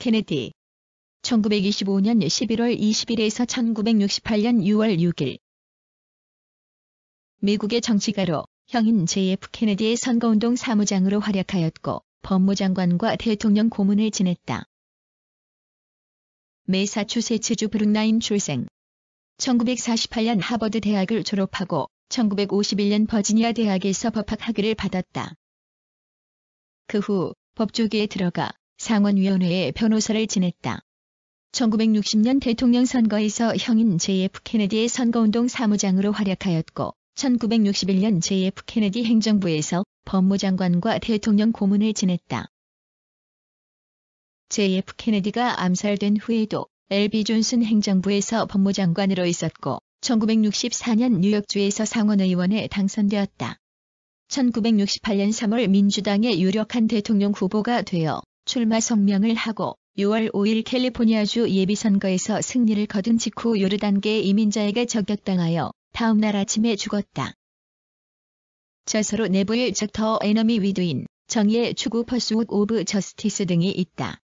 케네디 1925년 11월 20일에서 1968년 6월 6일 미국의 정치가로 형인 JF 케네디의 선거운동 사무장으로 활약하였고 법무장관과 대통령 고문을 지냈다. 메사추세츠주 브룩나임 출생 1948년 하버드 대학을 졸업하고 1951년 버지니아 대학에서 법학 학위를 받았다. 그 후 법조계에 들어가 상원위원회의 변호사를 지냈다. 1960년 대통령 선거에서 형인 JF 케네디의 선거운동 사무장으로 활약하였고 1961년 JF 케네디 행정부에서 법무장관과 대통령 고문을 지냈다. JF 케네디가 암살된 후에도 LB 존슨 행정부에서 법무장관으로 있었고 1964년 뉴욕주에서 상원의원에 당선되었다. 1968년 3월 민주당의 유력한 대통령 후보가 되어 출마 성명을 하고 6월 5일 캘리포니아주 예비선거에서 승리를 거둔 직후 요르단계 이민자에게 저격당하여 다음 날 아침에 죽었다. 저서로 내부의 적터 에너미 위드인 정의의 추구 퍼스웃 오브 저스티스 등이 있다.